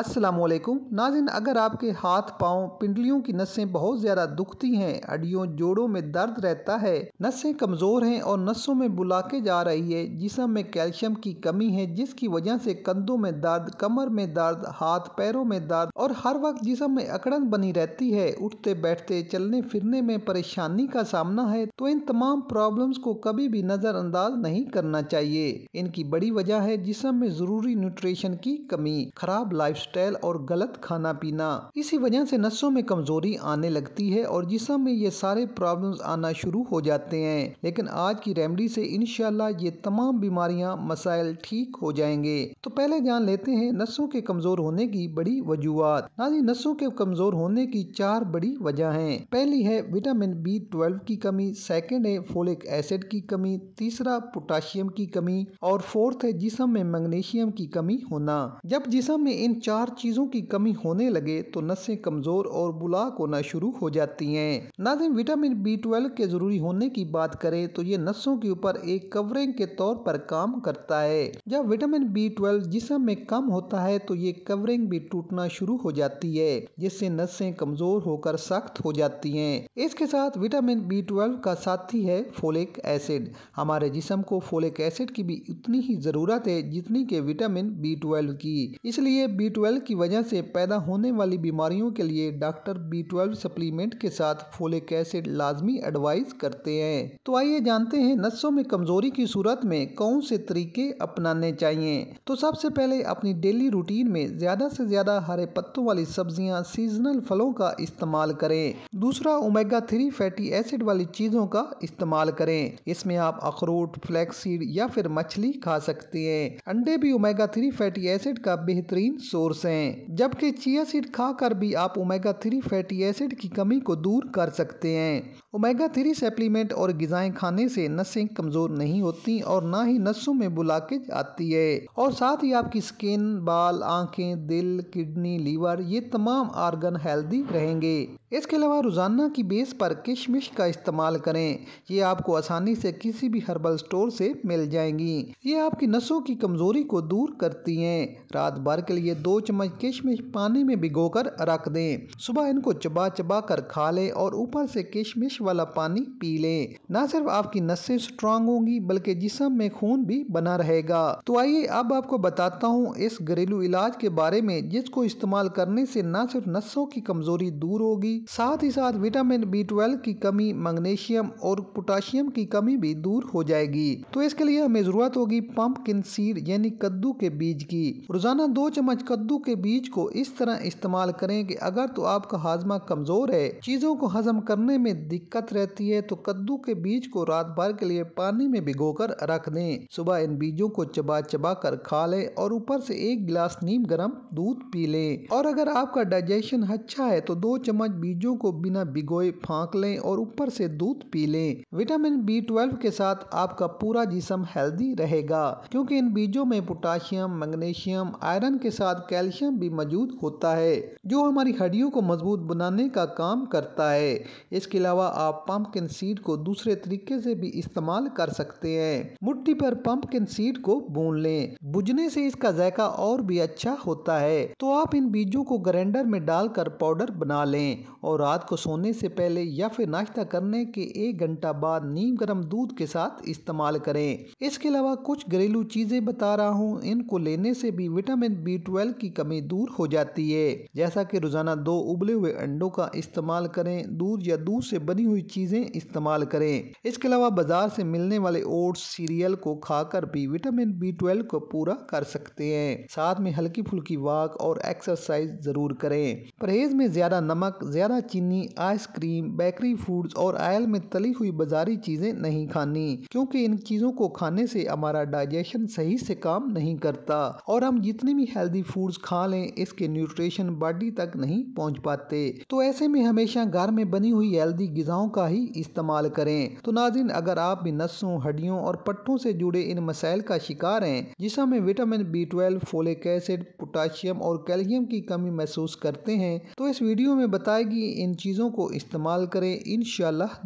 असलकुम नाजिन अगर आपके हाथ पाँव पिंडलियों की नसें बहुत ज़्यादा दुखती हैं हड्डियों जोड़ों में दर्द रहता है नसें कमज़ोर हैं और नसों में बुलाके जा रही है जिसम में कैल्शियम की कमी है जिसकी वजह से कंधों में दर्द कमर में दर्द हाथ पैरों में दर्द और हर वक्त जिसम में अकड़न बनी रहती है उठते बैठते चलने फिरने में परेशानी का सामना है तो इन तमाम प्रॉब्लम्स को कभी भी नज़रअंदाज नहीं करना चाहिए इनकी बड़ी वजह है जिसम में ज़रूरी न्यूट्रिशन की कमी खराब लाइफ लाइफस्टाइल और गलत खाना पीना इसी वजह से नसों में कमजोरी आने लगती है और जिसम में ये सारे प्रॉब्लम्स आना शुरू हो जाते हैं लेकिन आज की रेमडी से इनशाला ये तमाम बीमारियां मसाइल ठीक हो जाएंगे तो पहले जान लेते हैं नसों के कमजोर होने की बड़ी वजूहत नाजी नसों के कमजोर होने की चार बड़ी वजह है पहली है विटामिन बी ट्वेल्व की कमी सेकेंड है फोलिक एसिड की कमी तीसरा पोटाशियम की कमी और फोर्थ है जिसम में मैग्नीशियम की कमी होना जब जिसम में इन चार चार चीज़ों की कमी होने लगे तो नसें कमज़ोर और बुलाक होना शुरू हो जाती हैं नाजिम विटामिन बी ट्वेल्व के ज़रूरी होने की बात करें तो ये नसों के ऊपर एक कवरिंग के तौर पर काम करता है जब विटामिन बी ट्वेल्व जिसम में कम होता है तो ये कवरिंग भी टूटना शुरू हो जाती है जिससे नसें कमज़ोर होकर सख्त हो जाती हैं इसके साथ विटामिन बी ट्वेल्व का साथी है फोलिक एसिड हमारे जिसम को फोलिक एसिड की भी उतनी ही ज़रूरत है जितनी के विटामिन बी ट्वेल्व की इसलिए बी की वजह से पैदा होने वाली बीमारियों के लिए डॉक्टर बी ट्वेल्व सप्लीमेंट के साथ फोलिक एसिड लाजमी एडवाइस करते हैं तो आइए जानते हैं नसों में कमजोरी की सूरत में कौन से तरीके अपनाने चाहिए तो सबसे पहले अपनी डेली रूटीन में ज्यादा से ज्यादा हरे पत्तों वाली सब्जियाँ सीजनल फलों का इस्तेमाल करें दूसरा ओमेगा थ्री फैटी एसिड वाली चीजों का इस्तेमाल करें इसमें आप अखरोट फ्लैक्सीड या फिर मछली खा सकते हैं अंडे भी ओमेगा थ्री फैटी एसिड का बेहतरीन सोर्स सोर्सें जबकि चिया सीड खाकर भी आप ओमेगा थ्री फैटी एसिड की कमी को दूर कर सकते हैं ओमेगा थ्री सप्लीमेंट और गजाएं खाने से नसें कमजोर नहीं होती और ना ही नसों में बुलाकेज आती है और साथ ही आपकी स्किन बाल आंखें दिल किडनी लीवर ये तमाम आर्गन हेल्दी रहेंगे इसके अलावा रोजाना की बेस पर किशमिश का इस्तेमाल करें ये आपको आसानी से किसी भी हर्बल स्टोर से मिल जाएंगी ये आपकी नसों की कमजोरी को दूर करती हैं रात भर के लिए दो दो चम्मच किशमिश पानी में भिगोकर रख दें सुबह इनको चबा चबा कर खा लें और ऊपर से किशमिश वाला पानी पी लें न सिर्फ आपकी नसें स्ट्रांग होंगी बल्कि जिसम में खून भी बना रहेगा तो आइए अब आपको बताता हूँ इस घरेलू इलाज के बारे में जिसको इस्तेमाल करने से न सिर्फ नसों की कमजोरी दूर होगी साथ ही साथ विटामिन बी ट्वेल्व की कमी मैग्नेशियम और पोटाशियम की कमी भी दूर हो जाएगी तो इसके लिए हमें जरूरत होगी पंप सीड यानी कद्दू के बीज की रोजाना दो चम्मच कद्दू कद्दू के बीज को इस तरह इस्तेमाल करें कि अगर तो आपका हाजमा कमज़ोर है चीज़ों को हजम करने में दिक्कत रहती है तो कद्दू के बीज को रात भर के लिए पानी में भिगो कर रख दें सुबह इन बीजों को चबा चबा कर खा लें और ऊपर से एक गिलास नीम गर्म दूध पी लें और अगर आपका डाइजेशन अच्छा है तो दो चम्मच बीजों को बिना भिगोए फाँक लें और ऊपर से दूध पी लें विटामिन बी ट्वेल्व के साथ आपका पूरा जिसम हेल्दी रहेगा क्योंकि इन बीजों में पोटाशियम मैग्नीशियम आयरन के साथ कैल्शियम भी मौजूद होता है जो हमारी हड्डियों को मजबूत बनाने का काम करता है इसके अलावा आप पम्पकिन सीड को दूसरे तरीके से भी इस्तेमाल कर सकते हैं मुट्ठी पर के सीड को बून लें बुझने से इसका जायका और भी अच्छा होता है तो आप इन बीजों को ग्राइंडर में डालकर पाउडर बना लें और रात को सोने से पहले या फिर नाश्ता करने के एक घंटा बाद नीम गर्म दूध के साथ इस्तेमाल करें इसके अलावा कुछ घरेलू चीजें बता रहा हूँ इनको लेने से भी विटामिन बी ट्वेल्व की कमी दूर हो जाती है जैसा कि रोज़ाना दो उबले हुए अंडों का इस्तेमाल करें दूध या दूध से बनी हुई चीज़ें इस्तेमाल करें इसके अलावा बाज़ार से मिलने वाले ओट्स सीरियल को खाकर भी विटामिन बी ट्वेल्व को पूरा कर सकते हैं साथ में हल्की फुल्की वाक और एक्सरसाइज ज़रूर करें परहेज में ज़्यादा नमक ज़्यादा चीनी आइसक्रीम बेकरी फूड्स और आयल में तली हुई बाजारी चीज़ें नहीं खानी क्योंकि इन चीज़ों को खाने से हमारा डाइजेशन सही से काम नहीं करता और हम जितने भी हेल्दी फूड फूड्स खा लें इसके न्यूट्रिशन बॉडी तक नहीं पहुंच पाते तो ऐसे में हमेशा घर में बनी हुई हेल्दी गिजाओं का ही इस्तेमाल करें तो नाजिन अगर आप भी नसों हड्डियों और पट्टों से जुड़े इन मसाइल का शिकार हैं जिसमें में vitamin B twelve folic acid potassium और कैल्शियम की कमी महसूस करते हैं तो इस वीडियो में बताएगी इन चीज़ों को इस्तेमाल करें इन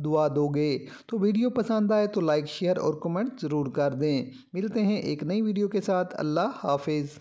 दुआ दोगे तो वीडियो पसंद आए तो लाइक शेयर और कमेंट ज़रूर कर दें मिलते हैं एक नई वीडियो के साथ अल्लाह हाफिज़